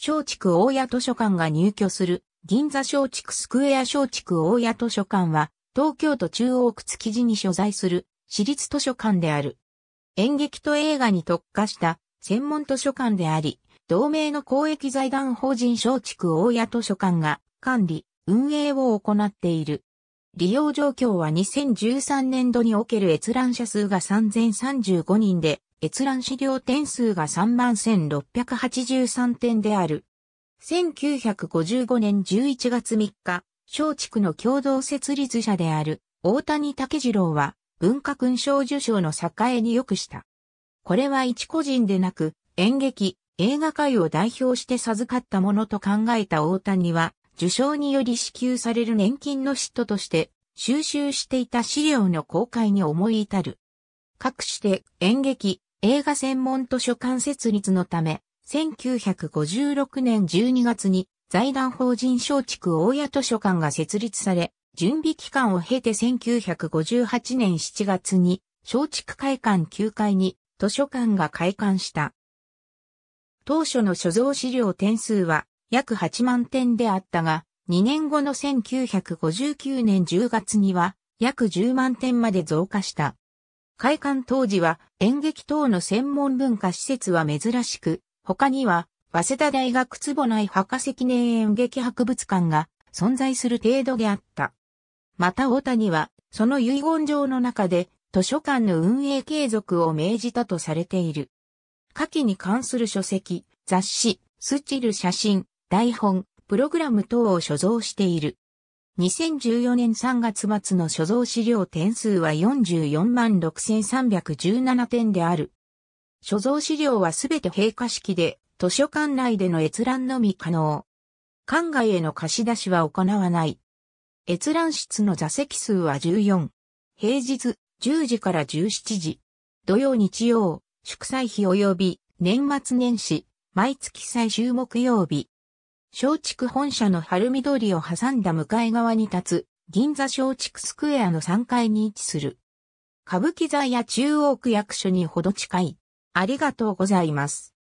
松竹大谷図書館が入居する銀座松竹スクエア松竹大谷図書館は東京都中央区築地に所在する私立図書館である。演劇と映画に特化した専門図書館であり、同盟の公益財団法人松竹大谷図書館が管理、運営を行っている。利用状況は2013年度における閲覧者数が3035人で、閲覧資料点数が31,683点である。1955年11月3日、小畜の共同設立者である大谷武次郎は文化勲章受章の栄に良くした。これは一個人でなく演劇、映画界を代表して授かったものと考えた大谷は受賞により支給される年金の嫉妬として収集していた資料の公開に思い至る。各して演劇、映画専門図書館設立のため、1956年12月に財団法人松竹大谷図書館が設立され、準備期間を経て1958年7月に松竹会館9階に図書館が開館した。当初の所蔵資料点数は約8万点であったが、2年後の1959年10月には約10万点まで増加した。開館当時は演劇等の専門文化施設は珍しく、他には、早稲田大学坪内博士記念演劇博物館が存在する程度であった。また大谷は、その遺言状の中で、図書館の運営継続を命じたとされている。下記に関する書籍、雑誌、スチル写真、台本、プログラム等を所蔵している。2014年3月末の所蔵資料点数は44万6317点である。所蔵資料はすべて閉会式で、図書館内での閲覧のみ可能。館外への貸し出しは行わない。閲覧室の座席数は14。平日10時から17時。土曜日曜、祝祭日及び年末年始、毎月最終木曜日。松竹本社の春緑を挟んだ向かい側に立つ、銀座松竹スクエアの3階に位置する。歌舞伎座や中央区役所にほど近い。ありがとうございます。